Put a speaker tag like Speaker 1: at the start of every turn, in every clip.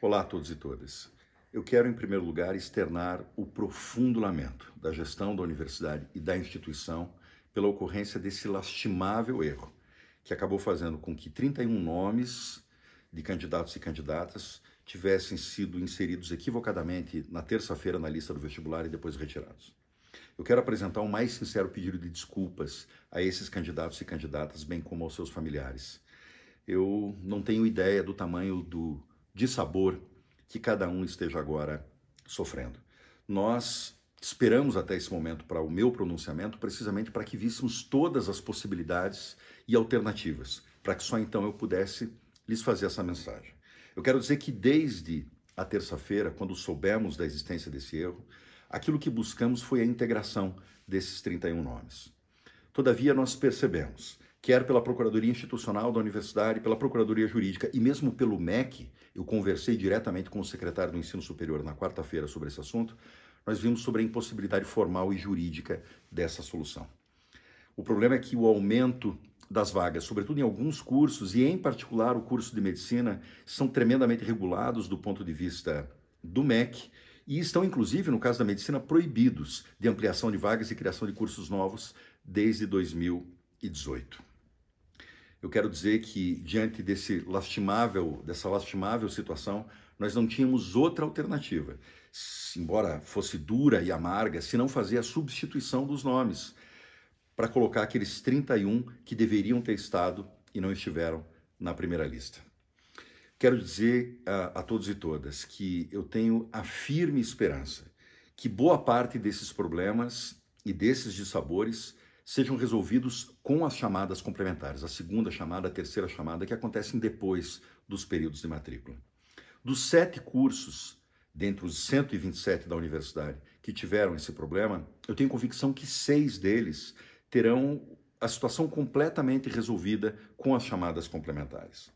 Speaker 1: Olá a todos e todas. Eu quero, em primeiro lugar, externar o profundo lamento da gestão da universidade e da instituição pela ocorrência desse lastimável erro, que acabou fazendo com que 31 nomes de candidatos e candidatas tivessem sido inseridos equivocadamente na terça-feira na lista do vestibular e depois retirados. Eu quero apresentar o um mais sincero pedido de desculpas a esses candidatos e candidatas, bem como aos seus familiares. Eu não tenho ideia do tamanho do de sabor que cada um esteja agora sofrendo. Nós esperamos até esse momento para o meu pronunciamento, precisamente para que víssemos todas as possibilidades e alternativas, para que só então eu pudesse lhes fazer essa mensagem. Eu quero dizer que desde a terça-feira, quando soubemos da existência desse erro, aquilo que buscamos foi a integração desses 31 nomes. Todavia, nós percebemos quer pela Procuradoria Institucional da Universidade, pela Procuradoria Jurídica e mesmo pelo MEC, eu conversei diretamente com o secretário do Ensino Superior na quarta-feira sobre esse assunto, nós vimos sobre a impossibilidade formal e jurídica dessa solução. O problema é que o aumento das vagas, sobretudo em alguns cursos, e em particular o curso de medicina, são tremendamente regulados do ponto de vista do MEC e estão, inclusive, no caso da medicina, proibidos de ampliação de vagas e criação de cursos novos desde 2018 eu quero dizer que diante desse lastimável, dessa lastimável situação, nós não tínhamos outra alternativa, embora fosse dura e amarga, se não fazer a substituição dos nomes para colocar aqueles 31 que deveriam ter estado e não estiveram na primeira lista. Quero dizer a, a todos e todas que eu tenho a firme esperança que boa parte desses problemas e desses dissabores sejam resolvidos com as chamadas complementares, a segunda chamada, a terceira chamada, que acontecem depois dos períodos de matrícula. Dos sete cursos, dentre os 127 da universidade, que tiveram esse problema, eu tenho convicção que seis deles terão a situação completamente resolvida com as chamadas complementares.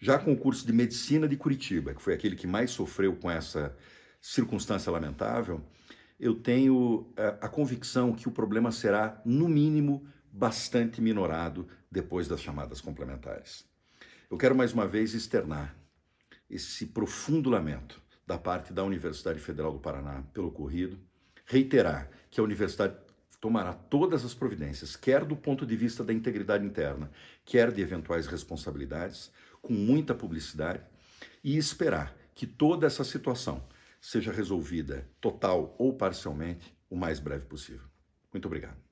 Speaker 1: Já com o curso de medicina de Curitiba, que foi aquele que mais sofreu com essa circunstância lamentável, eu tenho eh, a convicção que o problema será, no mínimo, bastante minorado depois das chamadas complementares. Eu quero mais uma vez externar esse profundo lamento da parte da Universidade Federal do Paraná pelo ocorrido, reiterar que a universidade tomará todas as providências, quer do ponto de vista da integridade interna, quer de eventuais responsabilidades, com muita publicidade, e esperar que toda essa situação seja resolvida total ou parcialmente o mais breve possível. Muito obrigado.